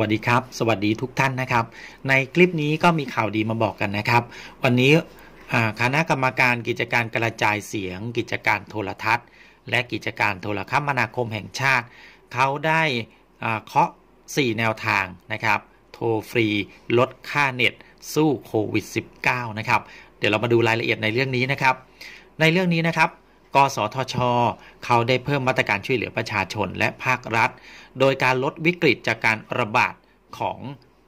วัสดีครับสวัสดีทุกท่านนะครับ ในคลิปนี้ก็มีข่าวดีมาบอกกันนะครับ วันนี้คณะกรรมการกิจการกระจายเสียง กิจการโทรทัศน์ และกิจการโทรคมนาคมแห่งชาติเขาได้เคาะ4แนวทางนะครับ โทรฟรี ลดค่าเน็ตสู้โควิด -19 นะครับ เดี๋ยวเรามาดูรายละเอียดในเรื่องนี้นะครับ ในเรื่องนี้นะครับกสทช เขาได้เพิ่มมาตรการช่วยเหลือประชาชนและภาครัฐโดยการลดวิกฤตจากการระบาดของ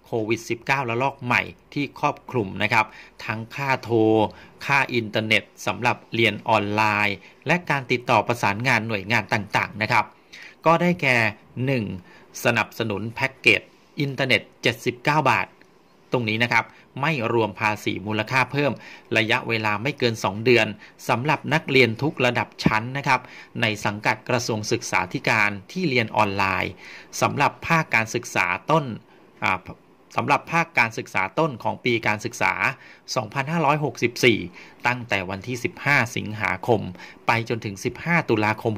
โควิด -19 ระลอกใหม่ ที่ครอบคลุมนะครับ ทั้งค่าโทร ค่าอินเทอร์เน็ตสำหรับเรียนออนไลน์ และการติดต่อประสานงานหน่วยงานต่างๆนะครับ ก็ได้แก่ 1. สนับสนุนแพ็กเกจ อินเทอร์เน็ต 79 บาทตรงนี้นะครับไม่รวมภาษีมูลค่าเพิ่ม ระยะเวลาไม่เกิน 2 เดือนสำหรับนักเรียนทุกระดับชั้นนะครับในสังกัดกระทรวงศึกษาธิการที่เรียนออนไลน์สำหรับภาคการศึกษาต้นสำหรับภาคการศึกษาต้นของปีการศึกษา 2564 ตั้งแต่วันที่ 15 สิงหาคม ไปจนถึง 15 ตุลาคม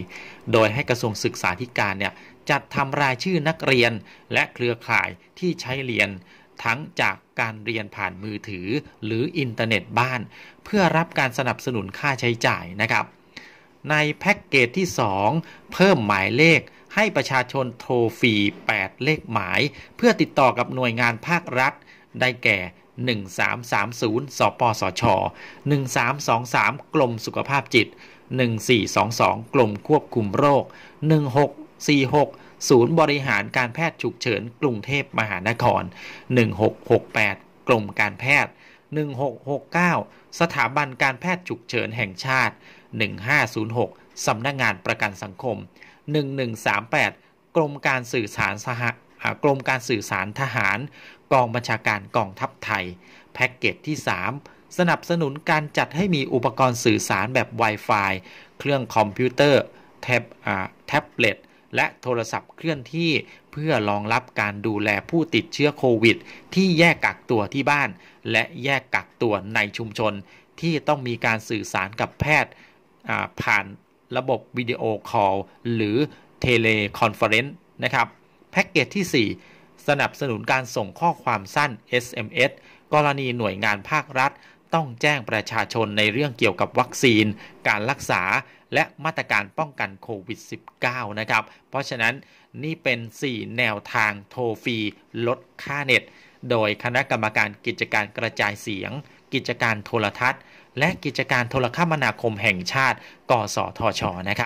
64 โดยให้กระทรวงศึกษาธิการเนี่ยจัดทำรายชื่อนักเรียนและเครือข่ายที่ใช้เรียนทั้งจากการเรียนผ่านมือถือหรืออินเทอร์เน็ตบ้าน เพื่อรับการสนับสนุนค่าใช้จ่ายนะครับ ในแพ็กเกจที่ 2 เพิ่มหมายเลข ให้ประชาชนโทรฟรี8 เลขหมาย เพื่อติดต่อกับหน่วยงานภาครัฐ ได้แก่ 1330 สปสช 1323 กลมสุขภาพจิต 1422กลมควบคุมโรค 1646ศูนย์ บริหารการแพทย์ฉุกเฉิน กรุงเทพมหานคร 1668 กรมการแพทย์ 1669 สถาบันการแพทย์ฉุกเฉิน แห่งชาติ 1506 สำนักงงานประกันสังคม 1138กรมการสื่อสารสหกรมการสื่อสารทหาร กองบัญชาการกองทัพไทย แพ็กเกจที่ 3 สนับสนุนการจัดให้มีอุปกรณ์สื่อสารแบบ Wi-Fi เครื่องคอมพิวเตอร์แท็บแท็บเล็ตและโทรศัพท์เคลื่อนที่เพื่อรองรับการดูแลผู้ติดเชื้อโควิดที่แยกกักตัวที่บ้าน และแยกกักตัวในชุมชนที่ต้องมีการสื่อสารกับแพทย์ผ่านระบบวิดีโอคอลหรือเทเลคอนเฟอเรนซ์นะครับแพ็กเกจที่ 4 สนับสนุนการส่งข้อความสั้น SMS กรณีหน่วยงานภาครัฐต้องแจ้งประชาชนในเรื่องเกี่ยวกับวัคซีน การรักษา และมาตรการป้องกันโควิด -19 นะครับ เพราะฉะนั้นนี่เป็น 4 แนวทางโทรฟรีลดค่าเน็ต โดยคณะกรรมการกิจการกระจายเสียง กิจการโทรทัศน์ และกิจการโทรคมนาคมแห่งชาติ กสทช นะครับ